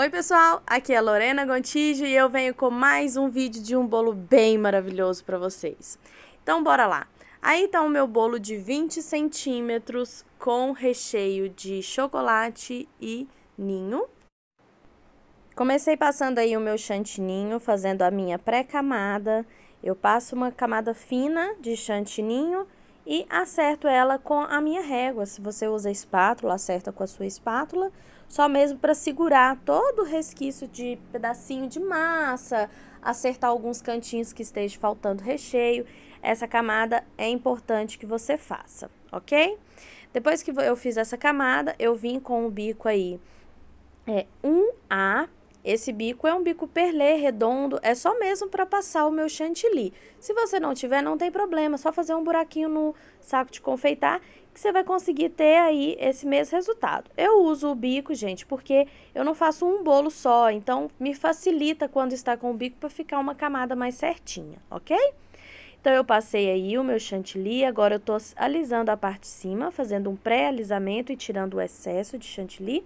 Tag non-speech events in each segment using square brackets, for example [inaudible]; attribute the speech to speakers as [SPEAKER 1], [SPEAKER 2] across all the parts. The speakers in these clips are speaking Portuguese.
[SPEAKER 1] Oi pessoal, aqui é Lorena Gontijo e eu venho com mais um vídeo de um bolo bem maravilhoso para vocês. Então bora lá. Aí tá o meu bolo de 20 centímetros com recheio de chocolate e ninho. Comecei passando aí o meu chantininho, fazendo a minha pré-camada. Eu passo uma camada fina de chantininho e acerto ela com a minha régua. Se você usa espátula, acerta com a sua espátula só mesmo para segurar todo o resquício de pedacinho de massa, acertar alguns cantinhos que esteja faltando recheio. Essa camada é importante que você faça, ok? Depois que eu fiz essa camada, eu vim com o bico aí é 1A. Esse bico é um bico perlé, redondo, é só mesmo para passar o meu chantilly. Se você não tiver, não tem problema, só fazer um buraquinho no saco de confeitar que você vai conseguir ter aí esse mesmo resultado. Eu uso o bico, gente, porque eu não faço um bolo só, então me facilita quando está com o bico para ficar uma camada mais certinha, ok? Então, eu passei aí o meu chantilly, agora eu tô alisando a parte de cima, fazendo um pré-alisamento e tirando o excesso de chantilly.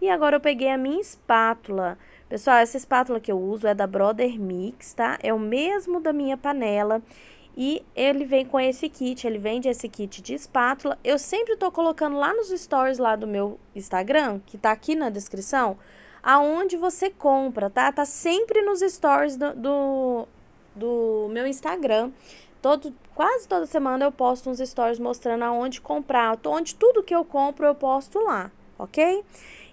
[SPEAKER 1] E agora eu peguei a minha espátula. Pessoal, essa espátula que eu uso é da Brother Mix, tá? É o mesmo da minha panela. E ele vem com esse kit, ele vende esse kit de espátula. Eu sempre tô colocando lá nos stories lá do meu Instagram, que tá aqui na descrição, aonde você compra, tá? Tá sempre nos stories do, do, do meu Instagram. Todo, quase toda semana eu posto uns stories mostrando aonde comprar, onde tudo que eu compro eu posto lá, ok?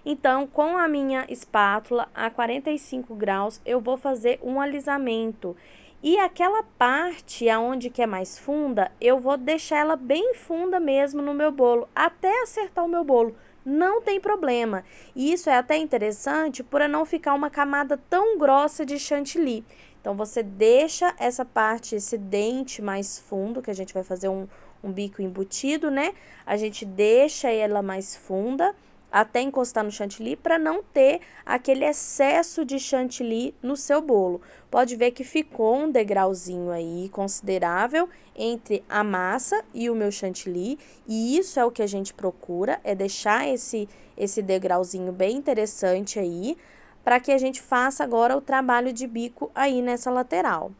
[SPEAKER 1] Então, com a minha espátula a 45 graus, eu vou fazer um alisamento. E aquela parte aonde que é mais funda, eu vou deixar ela bem funda mesmo no meu bolo, até acertar o meu bolo. Não tem problema. E isso é até interessante para não ficar uma camada tão grossa de chantilly. Então você deixa essa parte, esse dente mais fundo, que a gente vai fazer um, um bico embutido, né? A gente deixa ela mais funda até encostar no chantilly para não ter aquele excesso de chantilly no seu bolo. Pode ver que ficou um degrauzinho aí considerável entre a massa e o meu chantilly, e isso é o que a gente procura, é deixar esse esse degrauzinho bem interessante aí, para que a gente faça agora o trabalho de bico aí nessa lateral.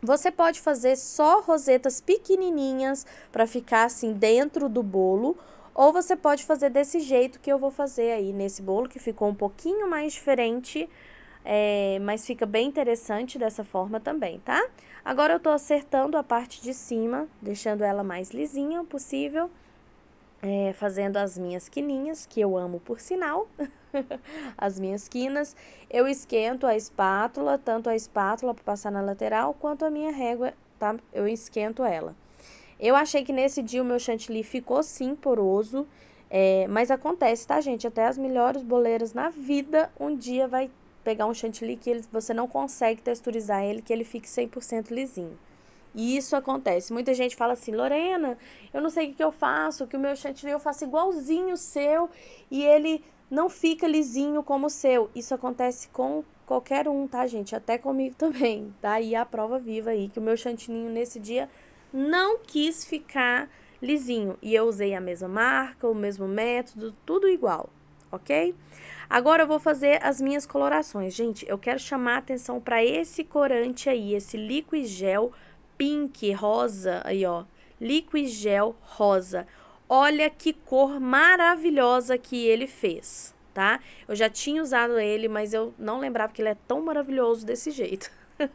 [SPEAKER 1] Você pode fazer só rosetas pequenininhas para ficar assim dentro do bolo, ou você pode fazer desse jeito que eu vou fazer aí nesse bolo, que ficou um pouquinho mais diferente, é, mas fica bem interessante dessa forma também, tá? Agora eu tô acertando a parte de cima, deixando ela mais lisinha possível, é, fazendo as minhas quininhas, que eu amo por sinal, [laughs] as minhas quinas. Eu esquento a espátula, tanto a espátula para passar na lateral, quanto a minha régua, tá? Eu esquento ela. Eu achei que nesse dia o meu chantilly ficou sim poroso, é, mas acontece, tá, gente? Até as melhores boleiras na vida, um dia vai pegar um chantilly que ele, você não consegue texturizar ele, que ele fique 100% lisinho. E isso acontece. Muita gente fala assim, Lorena, eu não sei o que, eu faço, que o meu chantilly eu faço igualzinho o seu e ele não fica lisinho como o seu. Isso acontece com qualquer um, tá, gente? Até comigo [laughs] também. Tá aí a prova viva aí que o meu chantininho nesse dia não quis ficar lisinho. E eu usei a mesma marca, o mesmo método, tudo igual, ok? Agora eu vou fazer as minhas colorações. Gente, eu quero chamar a atenção para esse corante aí, esse liquid gel pink, rosa, aí ó. Liquid gel rosa. Olha que cor maravilhosa que ele fez tá? Eu já tinha usado ele, mas eu não lembrava que ele é tão maravilhoso desse jeito. [laughs]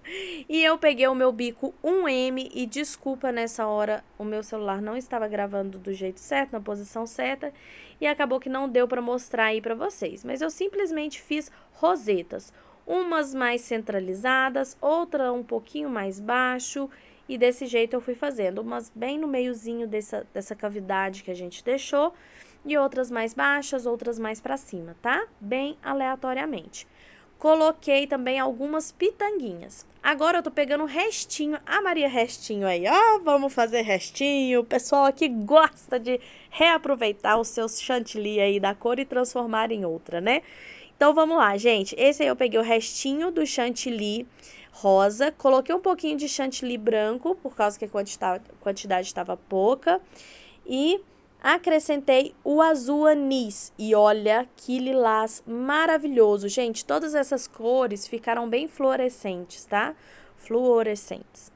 [SPEAKER 1] e eu peguei o meu bico 1M e desculpa nessa hora o meu celular não estava gravando do jeito certo, na posição certa, e acabou que não deu para mostrar aí para vocês. Mas eu simplesmente fiz rosetas, umas mais centralizadas, outra um pouquinho mais baixo, e desse jeito eu fui fazendo, umas bem no meiozinho dessa, dessa cavidade que a gente deixou e outras mais baixas, outras mais para cima, tá? Bem aleatoriamente. Coloquei também algumas pitanguinhas. Agora eu tô pegando restinho, a ah, Maria restinho aí, ó, vamos fazer restinho. O pessoal aqui gosta de reaproveitar os seus chantilly aí da cor e transformar em outra, né? Então vamos lá, gente. Esse aí eu peguei o restinho do chantilly rosa, coloquei um pouquinho de chantilly branco, por causa que a quantidade estava pouca, e Acrescentei o azul anis e olha que lilás maravilhoso. Gente, todas essas cores ficaram bem fluorescentes, tá? Fluorescentes.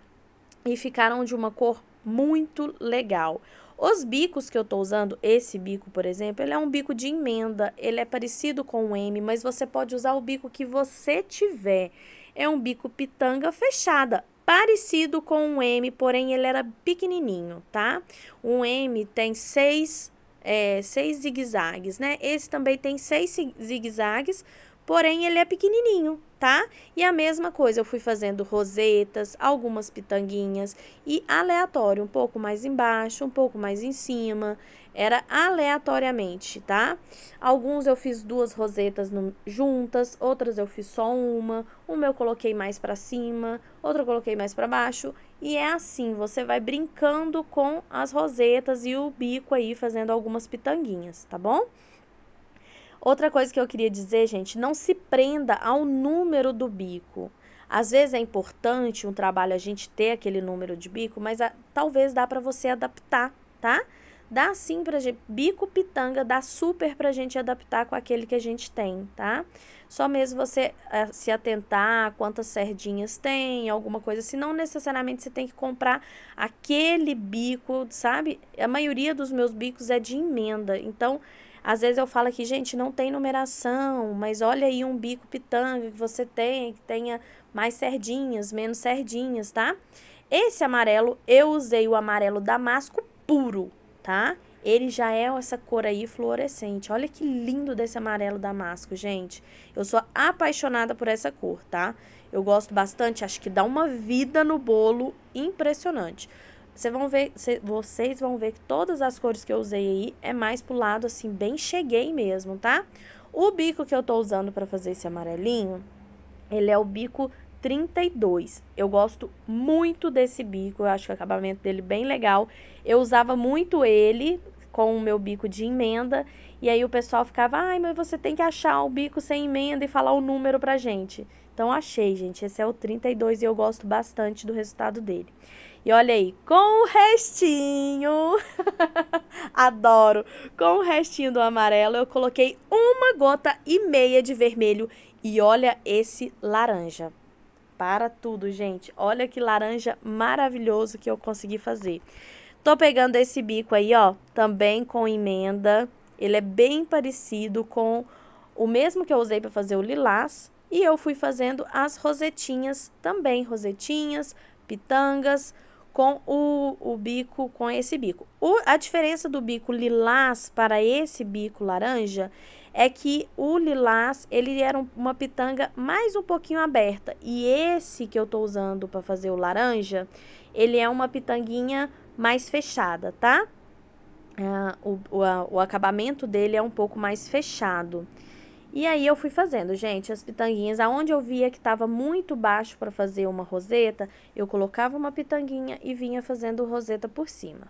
[SPEAKER 1] E ficaram de uma cor muito legal. Os bicos que eu tô usando, esse bico, por exemplo, ele é um bico de emenda, ele é parecido com o M, mas você pode usar o bico que você tiver. É um bico pitanga fechada, parecido com um M, porém ele era pequenininho, tá? Um M tem seis, é, seis zigue-zagues, né? Esse também tem seis zigue-zagues, porém ele é pequenininho, tá? E a mesma coisa, eu fui fazendo rosetas, algumas pitanguinhas e aleatório, um pouco mais embaixo, um pouco mais em cima, era aleatoriamente, tá? Alguns eu fiz duas rosetas no, juntas, outras eu fiz só uma, uma eu coloquei mais para cima, outra eu coloquei mais para baixo, e é assim, você vai brincando com as rosetas e o bico aí fazendo algumas pitanguinhas, tá bom? Outra coisa que eu queria dizer, gente, não se prenda ao número do bico. Às vezes é importante um trabalho a gente ter aquele número de bico, mas a, ah, talvez dá para você adaptar, tá? Dá sim pra gente, bico pitanga, dá super pra gente adaptar com aquele que a gente tem, tá? Só mesmo você eh, se atentar quantas cerdinhas tem, alguma coisa assim, não necessariamente você tem que comprar aquele bico, sabe? A maioria dos meus bicos é de emenda, então às vezes eu falo aqui, gente, não tem numeração, mas olha aí um bico pitanga que você tem, que tenha mais sardinhas, menos sardinhas, tá? Esse amarelo, eu usei o amarelo damasco puro, tá? Ele já é essa cor aí fluorescente. Olha que lindo desse amarelo damasco, gente. Eu sou apaixonada por essa cor, tá? Eu gosto bastante, acho que dá uma vida no bolo impressionante. Vocês vão ver, cê, vocês vão ver que todas as cores que eu usei aí é mais pro lado assim, bem cheguei mesmo, tá? O bico que eu tô usando para fazer esse amarelinho, ele é o bico 32. Eu gosto muito desse bico, eu acho o acabamento dele bem legal. Eu usava muito ele com o meu bico de emenda, e aí o pessoal ficava, ai, mas você tem que achar o bico sem emenda e falar o número pra gente. Então, achei, gente, esse é o 32 e eu gosto bastante do resultado dele. E olha aí, com o restinho, [laughs] adoro, com o restinho do amarelo eu coloquei uma gota e meia de vermelho e olha esse laranja. Para tudo, gente. Olha que laranja maravilhoso que eu consegui fazer. Tô pegando esse bico aí, ó, também com emenda. Ele é bem parecido com o mesmo que eu usei para fazer o lilás. E eu fui fazendo as rosetinhas também, rosetinhas, pitangas, com o, o bico, com esse bico. O, a diferença do bico lilás para esse bico laranja é que o lilás, ele era um, uma pitanga mais um pouquinho aberta. E esse que eu tô usando para fazer o laranja, ele é uma pitanguinha mais fechada, tá? Ah, o, o, o acabamento dele é um pouco mais fechado. E aí eu fui fazendo, gente, as pitanguinhas, aonde eu via que estava muito baixo para fazer uma roseta, eu colocava uma pitanguinha e vinha fazendo roseta por cima.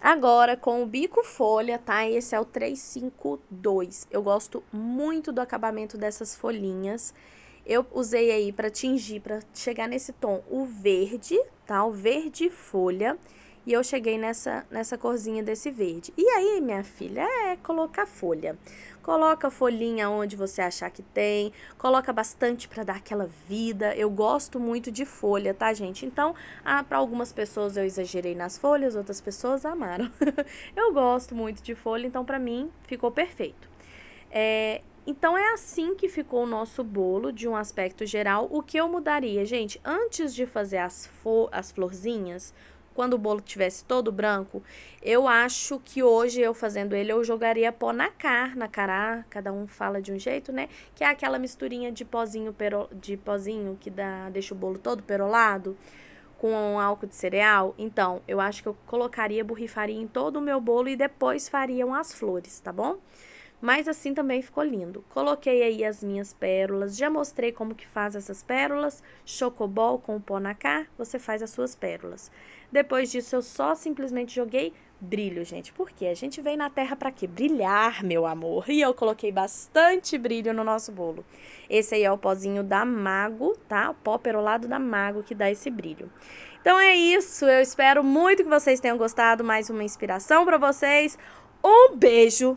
[SPEAKER 1] Agora, com o bico folha, tá? Esse é o 352. Eu gosto muito do acabamento dessas folhinhas. Eu usei aí para tingir, para chegar nesse tom, o verde, tá? O verde folha. E eu cheguei nessa, nessa corzinha desse verde. E aí, minha filha, é colocar folha. Coloca a folhinha onde você achar que tem, coloca bastante para dar aquela vida. Eu gosto muito de folha, tá, gente? Então, ah, para algumas pessoas eu exagerei nas folhas, outras pessoas amaram. [laughs] eu gosto muito de folha, então para mim ficou perfeito. É, então é assim que ficou o nosso bolo de um aspecto geral. O que eu mudaria, gente? Antes de fazer as, as florzinhas, quando o bolo tivesse todo branco, eu acho que hoje eu fazendo ele, eu jogaria pó na car, na cará, cada um fala de um jeito, né? Que é aquela misturinha de pozinho, perol, de pozinho que dá, deixa o bolo todo perolado com um álcool de cereal. Então, eu acho que eu colocaria, borrifaria em todo o meu bolo e depois fariam as flores, tá bom? Mas assim também ficou lindo. Coloquei aí as minhas pérolas, já mostrei como que faz essas pérolas. Chocobol com o pó na cá, você faz as suas pérolas. Depois disso eu só simplesmente joguei brilho, gente. Porque a gente vem na terra para quê? Brilhar, meu amor. E eu coloquei bastante brilho no nosso bolo. Esse aí é o pozinho da Mago, tá? O pó perolado da Mago que dá esse brilho. Então é isso, eu espero muito que vocês tenham gostado, mais uma inspiração para vocês. Um beijo